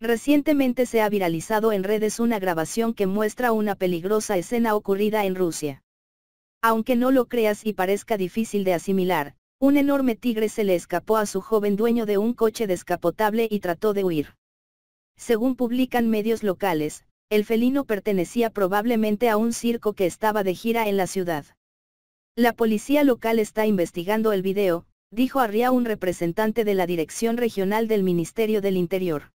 Recientemente se ha viralizado en redes una grabación que muestra una peligrosa escena ocurrida en Rusia. Aunque no lo creas y parezca difícil de asimilar, un enorme tigre se le escapó a su joven dueño de un coche descapotable y trató de huir. Según publican medios locales, el felino pertenecía probablemente a un circo que estaba de gira en la ciudad. La policía local está investigando el video, dijo Arria un representante de la Dirección Regional del Ministerio del Interior.